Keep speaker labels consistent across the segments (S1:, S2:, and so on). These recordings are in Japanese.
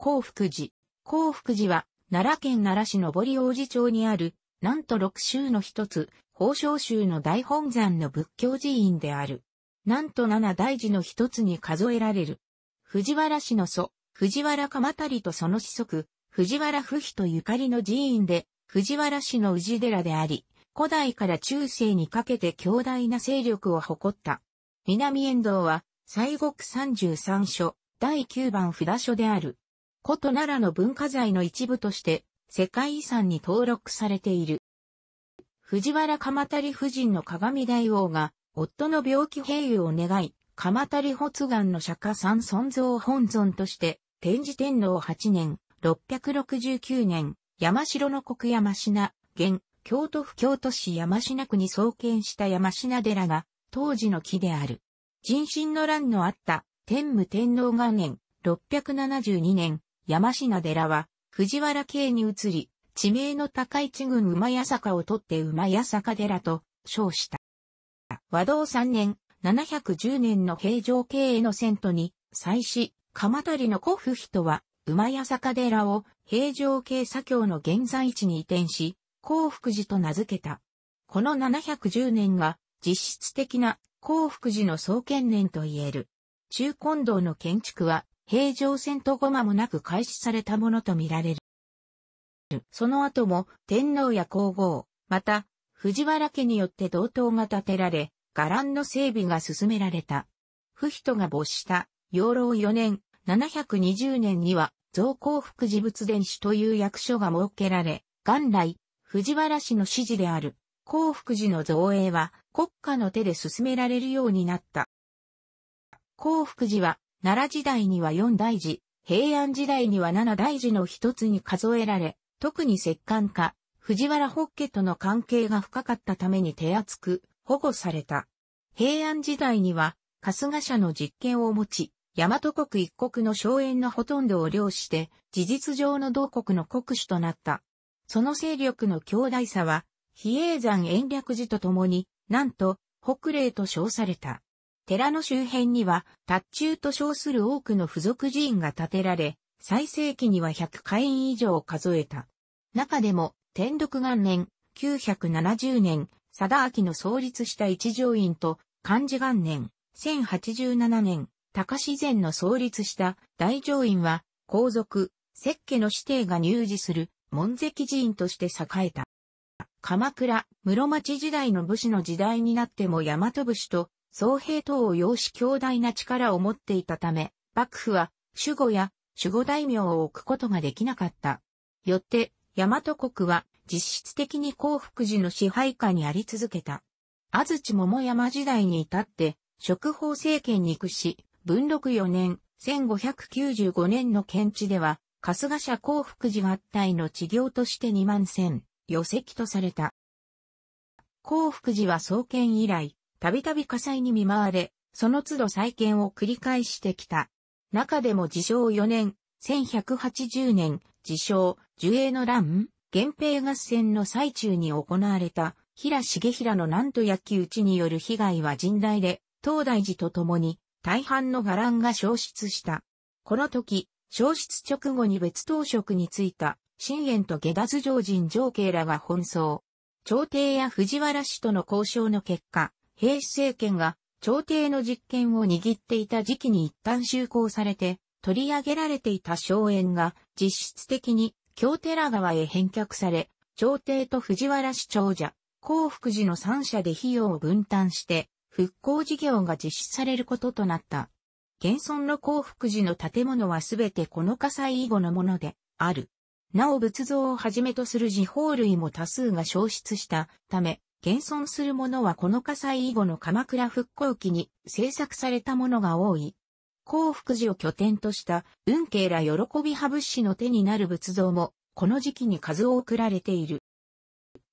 S1: 幸福寺。幸福寺は、奈良県奈良市上り王子町にある、なんと六州の一つ、宝昇州の大本山の仏教寺院である。なんと七大寺の一つに数えられる。藤原氏の祖、藤原鎌足とその子息、藤原不比とゆかりの寺院で、藤原氏の氏寺であり、古代から中世にかけて強大な勢力を誇った。南遠道は、西国三十三所、第九番札所である。古都奈良の文化財の一部として世界遺産に登録されている。藤原鎌足夫人の鏡大王が夫の病気平癒を願い、鎌足発願の釈迦三尊像本尊として天智天皇8年、669年、山城の国山品、現、京都府京都市山品区に創建した山品寺が、当時の木である。人心の乱のあった、天武天皇元年、672年、山品寺は、藤原系に移り、地名の高市郡馬屋坂を取って馬屋坂寺と称した。和道3年、710年の平城経営の遷都に、祭祀、鎌足の古府人は、馬屋坂寺を平城経左京の現在地に移転し、幸福寺と名付けた。この710年が実質的な幸福寺の創建年と言える。中近道の建築は平常戦とごまもなく開始されたものとみられる。その後も天皇や皇后、また藤原家によって道東が建てられ、伽藍の整備が進められた。不人が没した養老4年、720年には造幸福寺仏伝子という役所が設けられ、元来、藤原氏の指示である幸福寺の造営は国家の手で進められるようになった。幸福寺は奈良時代には四大寺、平安時代には七大寺の一つに数えられ、特に摂関家、藤原北家との関係が深かったために手厚く保護された。平安時代には、春日社の実権を持ち、大和国一国の荘園のほとんどを領して、事実上の同国の国主となった。その勢力の強大さは、比叡山延暦寺とともに、なんと、北霊と称された。寺の周辺には、達中と称する多くの付属寺院が建てられ、最盛期には100会員以上を数えた。中でも、天禄元年、970年、貞明の創立した一条院と、漢字元年、1087年、高自然の創立した大乗院は、皇族、石家の指定が入寺する、門跡寺院として栄えた。鎌倉、室町時代の武士の時代になっても大和武士と僧兵等を養子強大な力を持っていたため、幕府は守護や守護大名を置くことができなかった。よって、大和国は実質的に幸福寺の支配下にあり続けた。安土桃山時代に至って、職法政権に屈し、文禄4年、1595年の県地では、春日社幸福寺合体の治療として2万千、余石とされた。幸福寺は創建以来、たびたび火災に見舞われ、その都度再建を繰り返してきた。中でも自称4年、1180年、自称、樹影の乱、源平合戦の最中に行われた、平重平のなんと焼き討ちによる被害は甚大で、東大寺と共に、大半の伽藍が消失した。この時、消失直後に別当職に就いた、新縁と下脱上人上慶らが奔走。朝廷や藤原氏との交渉の結果、平氏政権が朝廷の実権を握っていた時期に一旦就航されて取り上げられていた荘園が実質的に京寺川へ返却され、朝廷と藤原市長者、幸福寺の三社で費用を分担して復興事業が実施されることとなった。現存の幸福寺の建物はすべてこの火災以後のものである。なお仏像をはじめとする時宝類も多数が消失したため、現存するものはこの火災以後の鎌倉復興期に制作されたものが多い。幸福寺を拠点とした運慶ら喜び派物資の手になる仏像もこの時期に数多くられている。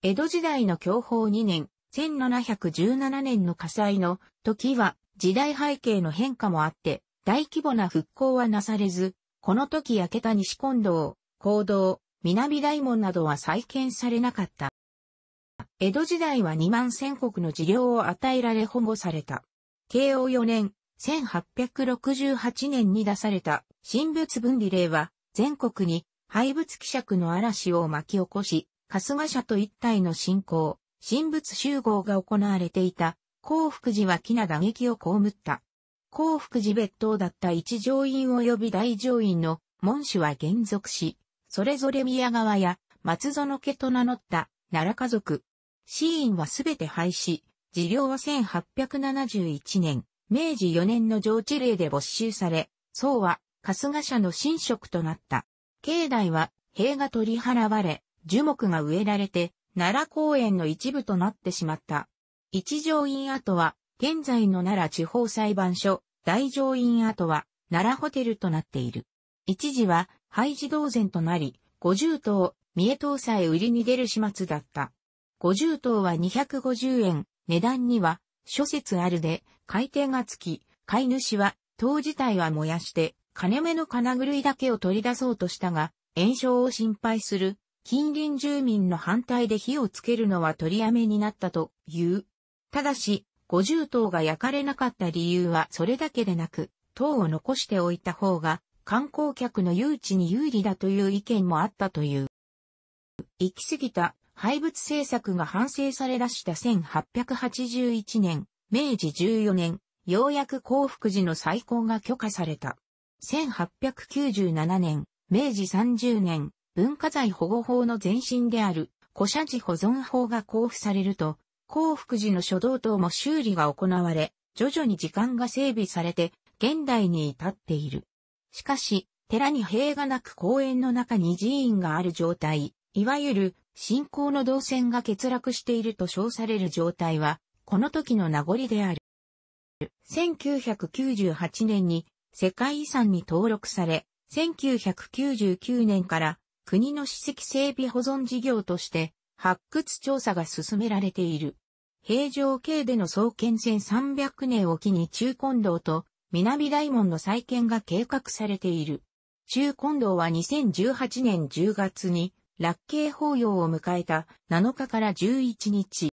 S1: 江戸時代の享保2年、1717年の火災の時は時代背景の変化もあって大規模な復興はなされず、この時焼けた西近道、行道、南大門などは再建されなかった。江戸時代は2万千国の事業を与えられ保護された。慶応4年、1868年に出された、神仏分離令は、全国に、廃仏希釈の嵐を巻き起こし、春日社と一体の信仰、神仏集合が行われていた、幸福寺は木な打撃を被った。幸福寺別当だった一乗院及び大乗院の門主は減属し、それぞれ宮川や松園家と名乗った奈良家族。死因はすべて廃止。治療は1871年、明治4年の上地令で没収され、宋は春日社の新職となった。境内は塀が取り払われ、樹木が植えられて、奈良公園の一部となってしまった。一条院跡は、現在の奈良地方裁判所、大乗院跡は、奈良ホテルとなっている。一時は、廃寺同然となり、五重塔、三重塔さえ売りに出る始末だった。五十頭は250円、値段には、諸説あるで、改定がつき、飼い主は、頭自体は燃やして、金目の金狂いだけを取り出そうとしたが、炎症を心配する、近隣住民の反対で火をつけるのは取りやめになったという。ただし、五十頭が焼かれなかった理由はそれだけでなく、頭を残しておいた方が、観光客の誘致に有利だという意見もあったという。行き過ぎた廃物政策が反省され出した1881年、明治14年、ようやく幸福寺の再興が許可された。1897年、明治30年、文化財保護法の前身である古社寺保存法が交付されると、幸福寺の書道等も修理が行われ、徐々に時間が整備されて、現代に至っている。しかし、寺に塀がなく公園の中に寺院がある状態、いわゆる信仰の動線が欠落していると称される状態は、この時の名残である。1998年に世界遺産に登録され、1999年から国の史跡整備保存事業として発掘調査が進められている。平城京での創建1300年を機に中近道と南大門の再建が計画されている。中近道は2018年10月に落慶法要を迎えた7日から11日。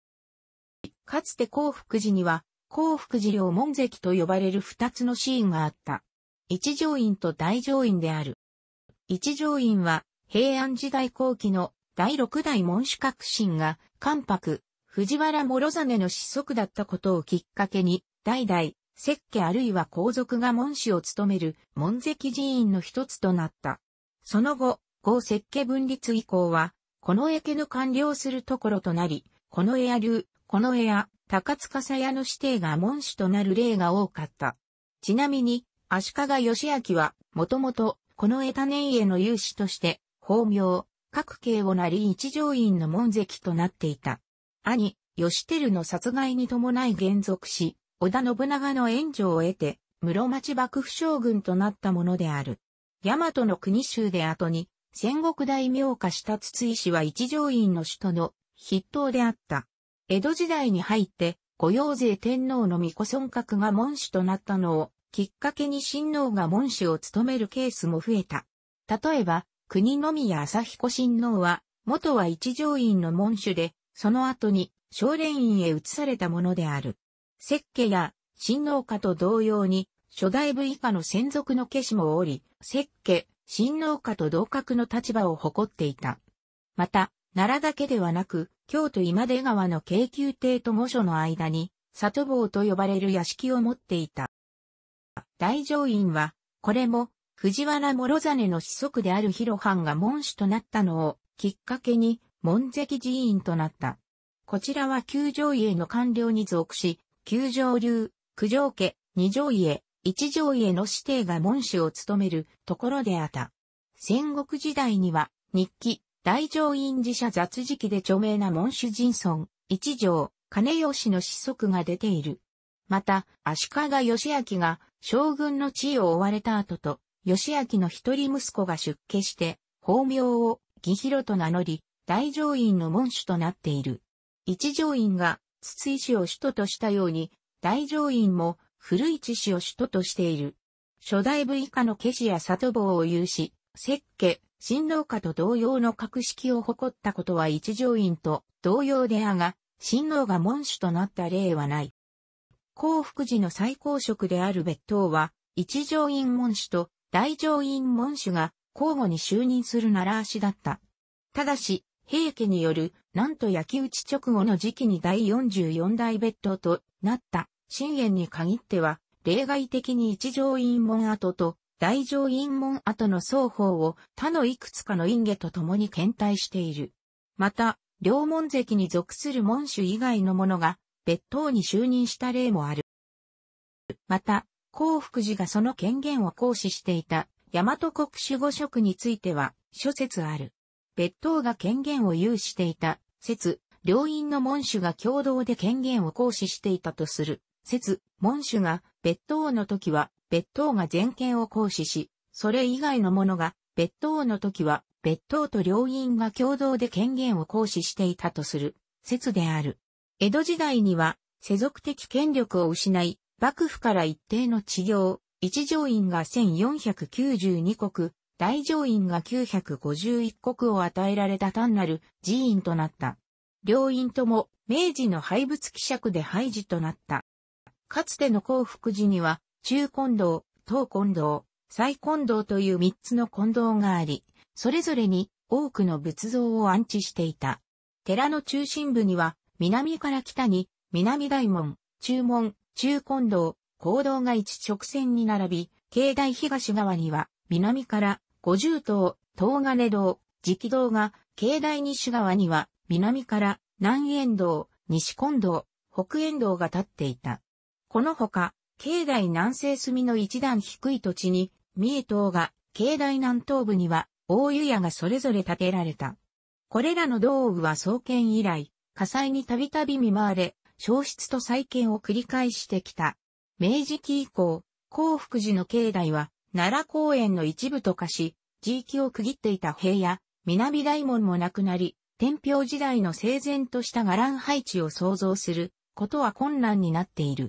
S1: かつて幸福寺には、幸福寺両門跡と呼ばれる二つのシーンがあった。一条院と大乗院である。一条院は、平安時代後期の第六代門主革新が、関白、藤原諸実の子息だったことをきっかけに、代々、石家あるいは皇族が門主を務める門跡寺院の一つとなった。その後、合設計分立以降は、この江家の完了するところとなり、この家流、この家、高塚さ屋の指定が門主となる例が多かった。ちなみに、足利義明は、もともと、この家田年への有志として、法名、各慶をなり一条院の門跡となっていた。兄、義輝の殺害に伴い減属し、織田信長の援助を得て、室町幕府将軍となったものである。大和の国州で後に、戦国大名家下筒井氏は一条院の首都の筆頭であった。江戸時代に入って、御用税天皇の御子孫閣が門主となったのを、きっかけに親王が門主を務めるケースも増えた。例えば、国のみや朝彦親王は、元は一条院の門主で、その後に少年院へ移されたものである。石家や親王家と同様に、初代部以下の専属の家士もおり、石家、親王家と同格の立場を誇っていた。また、奈良だけではなく、京都今出川の京急邸と御所の間に、里坊と呼ばれる屋敷を持っていた。大乗院は、これも、藤原諸実の子息である広藩が門主となったのを、きっかけに、門跡寺院となった。こちらは九条家の官僚に属し、九条流、九条家、二条家、一条家の指定が門主を務めるところであった。戦国時代には、日記、大乗院寺社雑事記で著名な門主人孫、一条、金吉の子息が出ている。また、足利義明が将軍の地位を追われた後と、義明の一人息子が出家して、法名を義弘と名乗り、大乗院の門主となっている。一条院が筒井氏を首都としたように、大乗院も古市市を首都としている。初代部以下のケシや里坊を有し、石家、新郎家と同様の格式を誇ったことは一条院と同様であが、新郎が門主となった例はない。幸福寺の最高職である別当は、一条院門主と大乗院門主が交互に就任する習わしだった。ただし、平家による、なんと焼き討ち直後の時期に第44代別当となった。信淵に限っては、例外的に一条院門跡と大乗院門跡の双方を他のいくつかの院下と共に検体している。また、両門跡に属する門主以外の者が別当に就任した例もある。また、幸福寺がその権限を行使していた大和国守護職については諸説ある。別当が権限を有していた説、両院の門主が共同で権限を行使していたとする。説、門主が別当の時は別当が全権を行使し、それ以外の者が別当の時は別当と両院が共同で権限を行使していたとする説である。江戸時代には世俗的権力を失い、幕府から一定の治療、一条院が1492国、大条院が951国を与えられた単なる寺院となった。両院とも明治の廃仏希釈で廃寺となった。かつての幸福寺には、中近道、東近道、西近道という三つの近道があり、それぞれに多くの仏像を安置していた。寺の中心部には、南から北に、南大門、中門、中近道、高道が一直線に並び、境内東側には、南から五重島、東金道、直道が、境内西側には、南から南円道、西近道、北円道が立っていた。このほか、境内南西隅の一段低い土地に、三重島が、境内南東部には、大湯屋がそれぞれ建てられた。これらの道具は創建以来、火災にたびたび見舞われ、消失と再建を繰り返してきた。明治期以降、幸福寺の境内は、奈良公園の一部と化し、地域を区切っていた塀や、南大門もなくなり、天平時代の整然とした伽藍配置を想像することは困難になっている。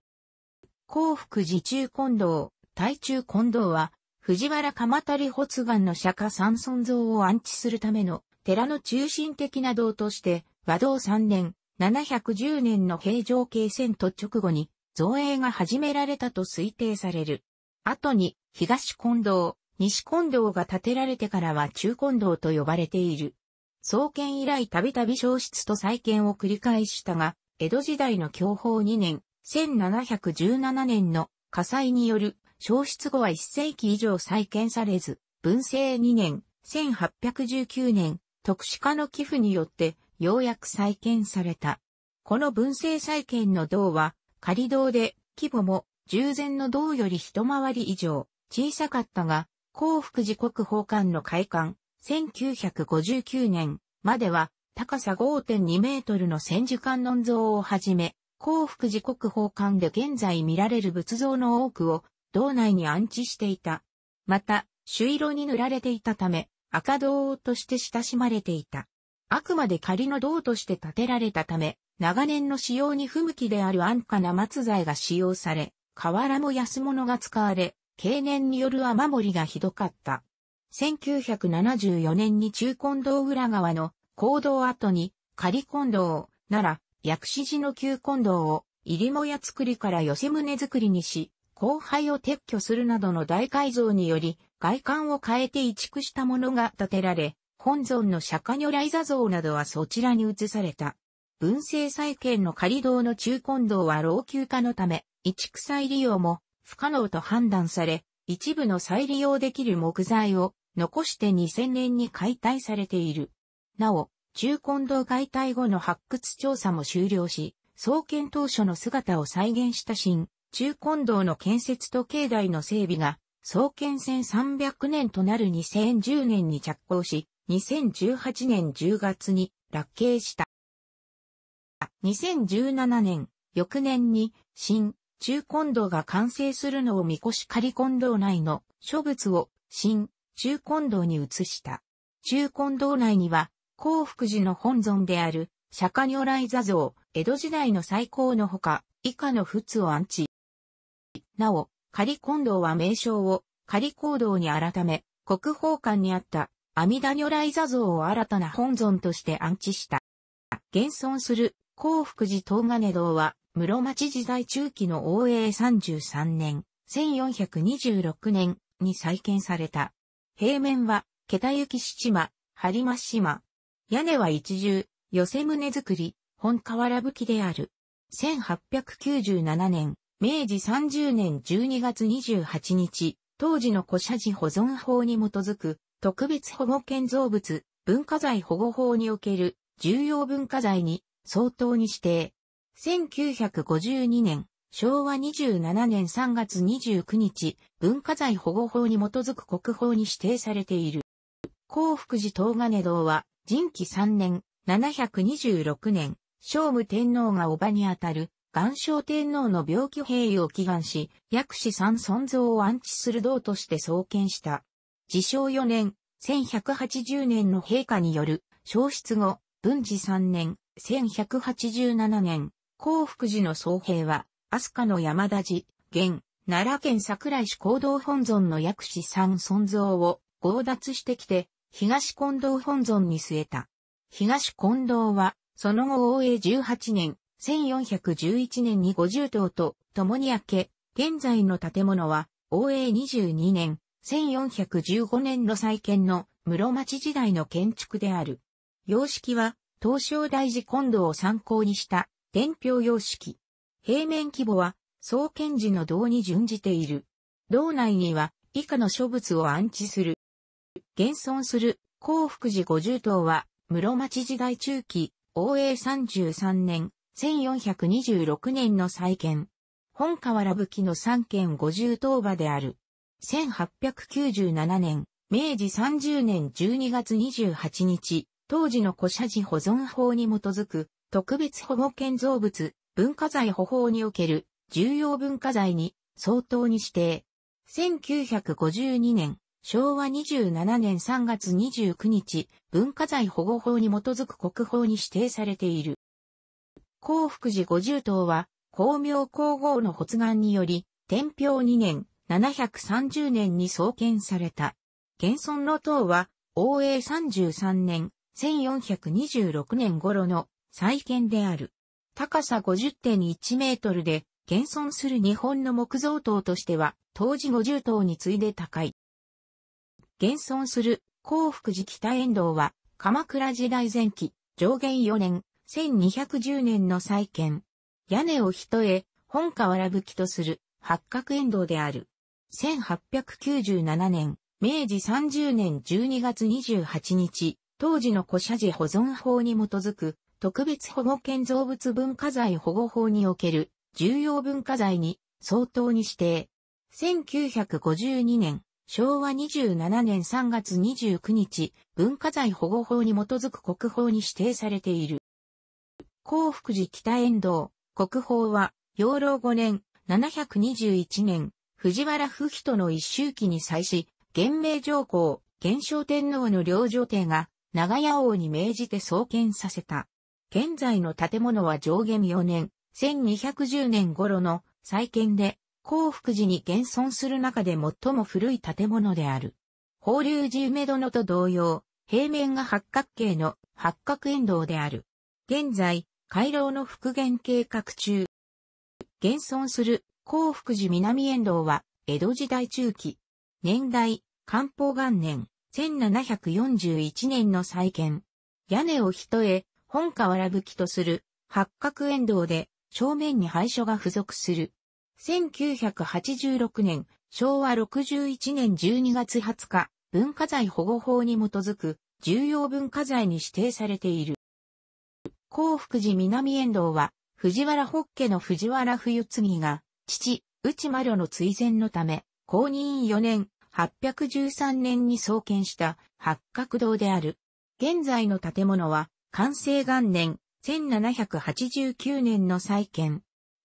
S1: 幸福寺中近道、大中近道は、藤原鎌足発願の釈迦三尊像を安置するための寺の中心的な道として、和道3年、710年の平城京遷都直後に造営が始められたと推定される。後に東近道、西近道が建てられてからは中近道と呼ばれている。創建以来たびたび消失と再建を繰り返したが、江戸時代の享保2年、1717年の火災による消失後は1世紀以上再建されず、文政2年、1819年、特殊化の寄付によってようやく再建された。この文政再建の銅は仮銅で規模も従前の銅より一回り以上小さかったが、幸福寺国宝館の開館、1959年までは高さ5.2メートルの千手観音像をはじめ、幸福寺国宝館で現在見られる仏像の多くを道内に安置していた。また、朱色に塗られていたため、赤銅として親しまれていた。あくまで仮の銅として建てられたため、長年の使用に不向きである安価な松材が使用され、瓦も安物が使われ、経年による雨漏りがひどかった。1974年に中根堂裏側の坑道跡に仮金堂なら薬師寺の旧根道を入母屋作りから寄せ胸作りにし、後輩を撤去するなどの大改造により、外観を変えて移築したものが建てられ、本尊の釈迦如来座像などはそちらに移された。文政再建の仮堂の中根道は老朽化のため、移築再利用も不可能と判断され、一部の再利用できる木材を残して2000年に解体されている。なお、中根道解体後の発掘調査も終了し、創建当初の姿を再現した新、中根道の建設と境内の整備が、創建1300年となる2010年に着工し、2018年10月に落慶した。2017年、翌年に、新、中根道が完成するのを見越し仮根道内の諸物を新、中根道に移した。中根道内には、幸福寺の本尊である、釈迦如来座像、江戸時代の最高のほか、以下の仏を安置。なお、仮近道は名称を仮行道に改め、国宝館にあった阿弥陀如来座像を新たな本尊として安置した。現存する幸福寺東金堂は、室町時代中期の応永33年、1426年に再建された。平面は、桁行き島、張磨島、屋根は一重、寄せ棟造り、本河原吹きである。1897年、明治30年12月28日、当時の古社寺保存法に基づく、特別保護建造物、文化財保護法における重要文化財に相当に指定。1952年、昭和27年3月29日、文化財保護法に基づく国宝に指定されている。幸福寺東金堂は、人紀3年、726年、聖武天皇がおばにあたる、岩礁天皇の病気平癒を祈願し、薬師三尊像を安置する道として創建した。自称4年、1180年の陛下による、消失後、文治3年、1187年、幸福寺の総兵は、飛鳥の山田寺、現、奈良県桜井市行動本尊の薬師三尊像を強奪してきて、東近藤本尊に据えた。東近藤は、その後大永18年、1411年に50頭と共に明け、現在の建物は、応永22年、1415年の再建の室町時代の建築である。様式は、東照大寺近藤を参考にした天平様式。平面規模は、創建時の銅に準じている。道内には、以下の書物を安置する現存する幸福寺五重塔は、室町時代中期、応永33年、1426年の再建。本河原の三県五重塔場である。1897年、明治30年12月28日、当時の古社寺保存法に基づく、特別保護建造物、文化財保護における、重要文化財に、相当に指定。1952年、昭和27年3月29日、文化財保護法に基づく国宝に指定されている。幸福寺五十塔は、光明皇后の発願により、天平2年、730年に創建された。現存の塔は、応永33年、1426年頃の再建である。高さ50.1メートルで、現存する日本の木造塔としては、当時五十塔に次いで高い。現存する幸福寺北遠道は、鎌倉時代前期、上元4年、1210年の再建。屋根を一重、本河原吹きとする八角遠道である。1897年、明治30年12月28日、当時の古社寺保存法に基づく特別保護建造物文化財保護法における重要文化財に相当に指定。1952年、昭和27年3月29日、文化財保護法に基づく国宝に指定されている。幸福寺北遠道、国宝は、養老5年、721年、藤原不人の一周期に際し、元明上皇、元正天皇の領女帝が、長屋王に命じて創建させた。現在の建物は上下4年、1210年頃の再建で、幸福寺に現存する中で最も古い建物である。法隆寺梅殿と同様、平面が八角形の八角円堂である。現在、回廊の復元計画中。現存する幸福寺南円堂は、江戸時代中期。年代、漢方元年、1741年の再建。屋根を一重、本瓦葺きとする八角円堂で、正面に廃所が付属する。1986年、昭和61年12月20日、文化財保護法に基づく重要文化財に指定されている。幸福寺南遠道は、藤原北家の藤原冬次が、父、内丸の追善のため、公認4年、813年に創建した八角堂である。現在の建物は、完成元年、1789年の再建。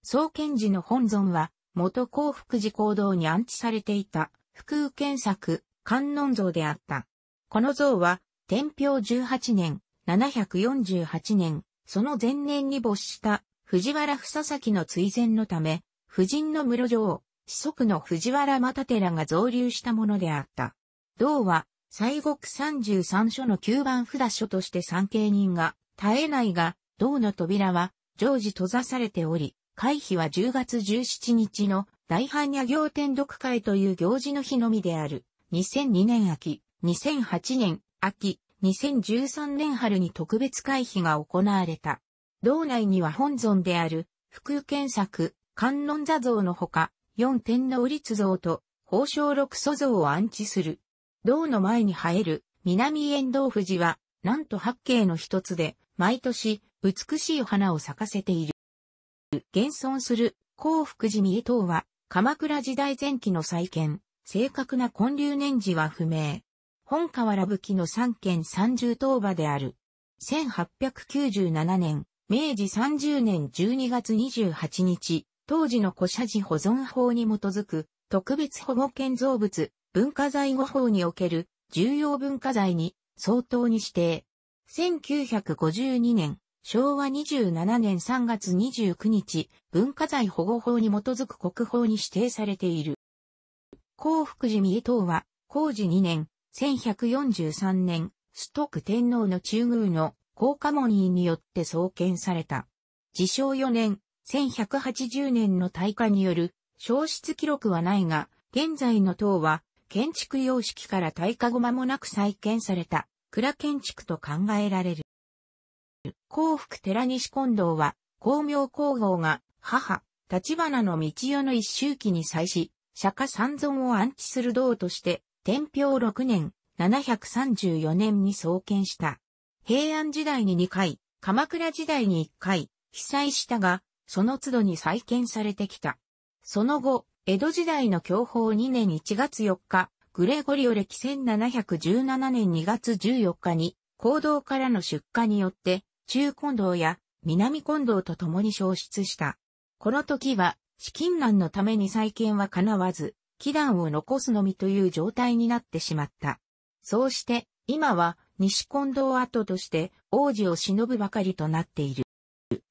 S1: 創建時の本尊は、元幸福寺行堂に安置されていた、福宇賢作、観音像であった。この像は、天平18年、748年、その前年に没した藤原房崎の追善のため、夫人の室城、子息の藤原又寺が造立したものであった。道は、西国33所の九番札所として参詣人が絶えないが、道の扉は常時閉ざされており、会費は10月17日の大般若行天読会という行事の日のみである。2002年秋、2008年秋、2013年春に特別会費が行われた。道内には本尊である、福建作、観音座像のほか、四天王立像と、宝生六祖像を安置する。道の前に生える、南遠藤富士は、なんと八景の一つで、毎年、美しい花を咲かせている。現存する幸福寺三重塔は、鎌倉時代前期の再建、正確な建立年次は不明。本河原武器の三県三重塔場である。1897年、明治30年12月28日、当時の古社寺保存法に基づく、特別保護建造物、文化財護法における重要文化財に相当に指定。1952年、昭和27年3月29日、文化財保護法に基づく国宝に指定されている。幸福寺三重塔は、工事2年、1143年、ストック天皇の中宮の高家門院によって創建された。自称4年、1180年の大火による消失記録はないが、現在の塔は、建築様式から大火後間もなく再建された、蔵建築と考えられる。幸福寺西近藤は、光明皇后が、母、立花の道代の一周期に際し、釈迦三尊を安置する道として、天平六年、734年に創建した。平安時代に2回、鎌倉時代に1回、被災したが、その都度に再建されてきた。その後、江戸時代の享保2年1月4日、グレゴリオ歴1717年2月14日に、行動からの出荷によって、中近道や南近道と共に消失した。この時は、資金難のために再建は叶わず、祈願を残すのみという状態になってしまった。そうして、今は西近道跡として王子を忍ぶばかりとなっている。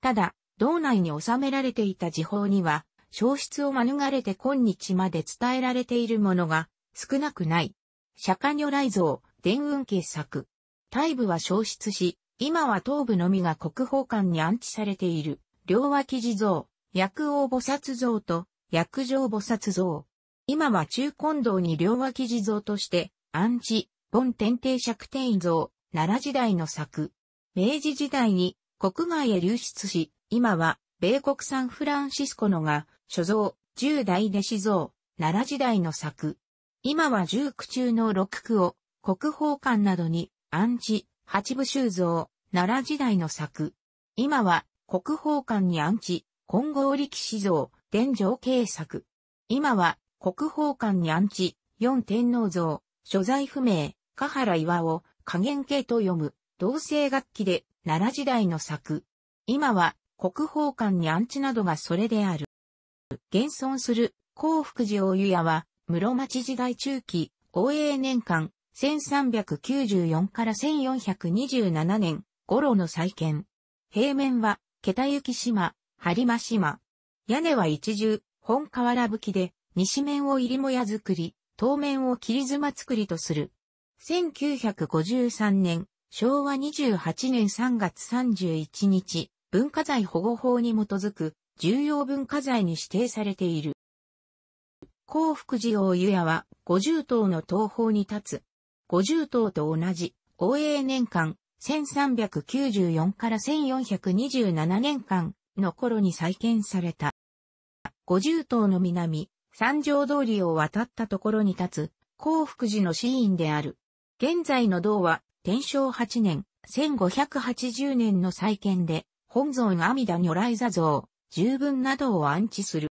S1: ただ、道内に収められていた時報には、消失を免れて今日まで伝えられているものが少なくない。釈迦如来像、伝雲傑作。大部は消失し、今は頭部のみが国宝館に安置されている、両脇地蔵、薬王菩薩像と、薬上菩薩像。今は中根道に両脇地蔵として、安置、本天帝釈天像、奈良時代の作。明治時代に国外へ流出し、今は米国産フランシスコのが、所蔵、10代弟子像、奈良時代の作。今は10区中の6区を国宝館などに安置、八部修造、奈良時代の作。今は、国宝館に安置、金剛力士像、伝承計作。今は、国宝館に安置、四天皇像、所在不明、河原岩を、加減系と読む、同性楽器で、奈良時代の作。今は、国宝館に安置などがそれである。現存する、幸福寺大湯屋は、室町時代中期、応永年間、1394から1427年、五郎の再建。平面は、桁行島、播磨島。屋根は一重、本瓦葺きで、西面を入母屋作り、当面を切妻作りとする。1953年、昭和28年3月31日、文化財保護法に基づく重要文化財に指定されている。幸福寺大湯屋は五十塔の東方に立つ。五十塔と同じ、応永年間1394から1427年間の頃に再建された。五十島の南、三条通りを渡ったところに立つ、幸福寺の寺院である。現在の道は、天正8年、1580年の再建で、本尊阿弥陀如来座像、十分などを安置する。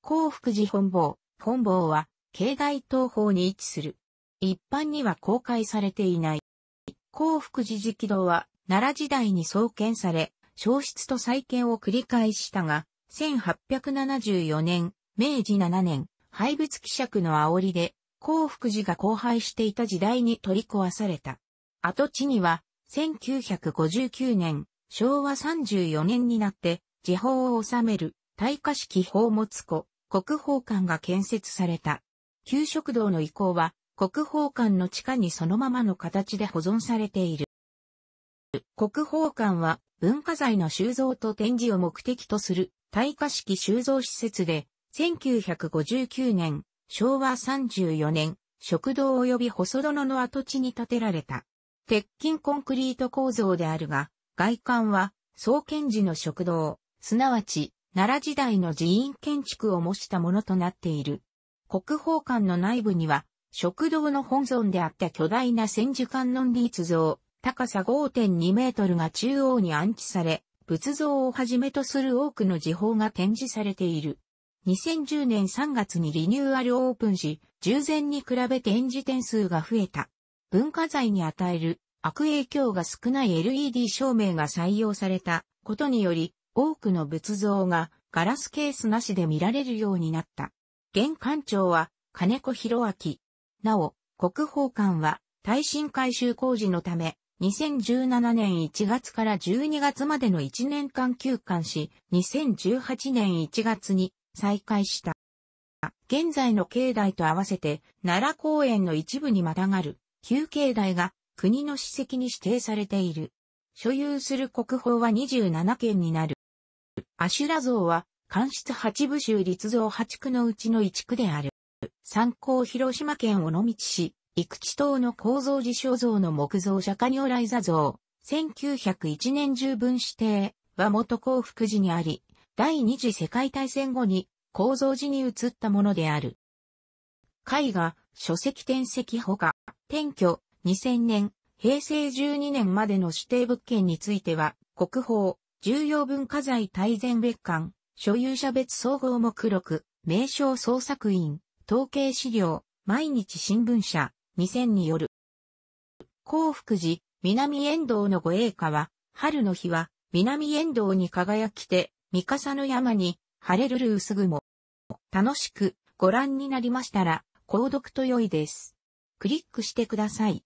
S1: 幸福寺本坊、本坊は、境外東方に位置する。一般には公開されていない。幸福寺寺直堂は奈良時代に創建され、消失と再建を繰り返したが、1874年、明治7年、廃仏希釈の煽りで、幸福寺が荒廃していた時代に取り壊された。跡地には、1959年、昭和34年になって、時報を治める、大化式宝物庫、国宝館が建設された。給食堂の移行は、国宝館の地下にそのままの形で保存されている。国宝館は文化財の収蔵と展示を目的とする耐火式収蔵施設で、1959年、昭和34年、食堂及び細殿の跡地に建てられた。鉄筋コンクリート構造であるが、外観は創建時の食堂、すなわち奈良時代の寺院建築を模したものとなっている。国宝館の内部には食堂の本尊であった巨大な千手観音立像、高さ5.2メートルが中央に安置され、仏像をはじめとする多くの時報が展示されている。2010年3月にリニューアルオープンし、従前に比べ展示点数が増えた。文化財に与える悪影響が少ない LED 照明が採用されたことにより、多くの仏像がガラスケースなしで見られるようになった。現館長は金子博明。なお、国宝館は耐震改修工事のため、2017年1月から12月までの1年間休館し、2018年1月に再開した。現在の境内と合わせて、奈良公園の一部にまたがる、旧境内が国の史跡に指定されている。所有する国宝は27件になる。阿修羅像は、館室八部州立像8区のうちの1区である。参考広島県尾道市、生地島の構造自称像の木造釈迦如来座像、1901年十分指定は元幸福寺にあり、第二次世界大戦後に構造寺に移ったものである。絵画、書籍転籍ほか、転居、2000年、平成12年までの指定物件については、国宝、重要文化財大全別館、所有者別総合目録、名称創作員、統計資料、毎日新聞社、2000による。幸福寺、南遠藤の御栄歌は、春の日は、南遠藤に輝きて、三笠の山に、晴れるる薄雲。楽しく、ご覧になりましたら、購読と良いです。クリックしてください。